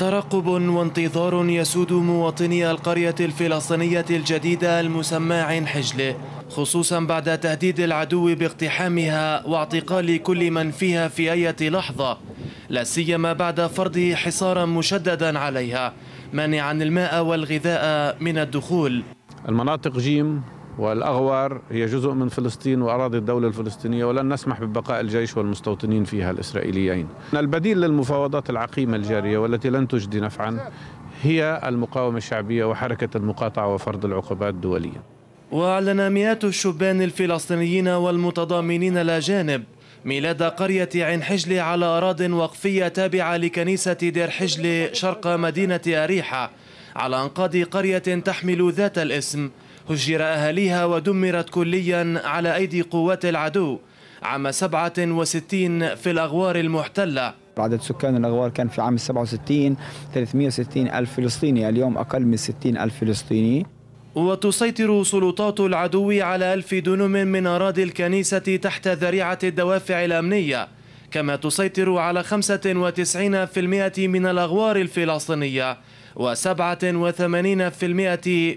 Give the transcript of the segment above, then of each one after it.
ترقب وانتظار يسود مواطني القرية الفلسطينية الجديدة المسمى عين حجلة خصوصا بعد تهديد العدو باقتحامها واعتقال كل من فيها في أي لحظة لا سيما بعد فرضه حصارا مشددا عليها مانعا الماء والغذاء من الدخول المناطق جيم والأغوار هي جزء من فلسطين وأراضي الدولة الفلسطينية ولن نسمح ببقاء الجيش والمستوطنين فيها الإسرائيليين البديل للمفاوضات العقيمة الجارية والتي لن تجدي نفعا هي المقاومة الشعبية وحركة المقاطعة وفرض العقوبات دوليا وأعلن مئات الشبان الفلسطينيين والمتضامنين الأجانب ميلاد قرية عين حجل على أراض وقفية تابعة لكنيسة دير حجل شرق مدينة أريحة على أنقاض قرية تحمل ذات الاسم هجر أهاليها ودمرت كليا على أيدي قوات العدو عام 67 في الأغوار المحتلة عدد سكان الأغوار كان في عام 67 360 ألف فلسطيني اليوم أقل من 60 ألف فلسطيني وتسيطر سلطات العدو على ألف دنم من أراضي الكنيسة تحت ذريعة الدوافع الأمنية كما تسيطر على 95% من الأغوار الفلسطينية و87%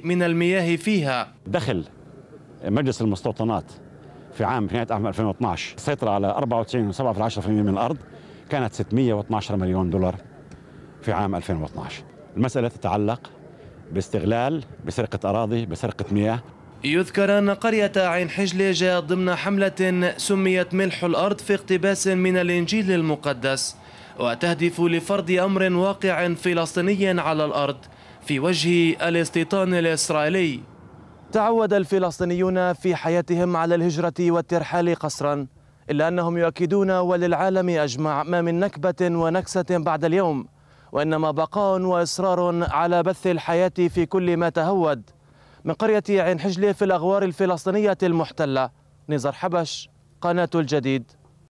من المياه فيها دخل مجلس المستوطنات في عام في نهايه عام 2012 سيطر على 94.7% من الارض كانت 612 مليون دولار في عام 2012 المساله تتعلق باستغلال بسرقه اراضي بسرقه مياه يذكر أن قرية عين حجلة جاءت ضمن حملة سميت ملح الأرض في اقتباس من الإنجيل المقدس وتهدف لفرض أمر واقع فلسطيني على الأرض في وجه الاستيطان الإسرائيلي تعود الفلسطينيون في حياتهم على الهجرة والترحال قسرا إلا أنهم يؤكدون وللعالم أجمع ما من نكبة ونكسة بعد اليوم وإنما بقاء وإصرار على بث الحياة في كل ما تهود من قرية عين حجلة في الأغوار الفلسطينية المحتلة نزار حبش قناة الجديد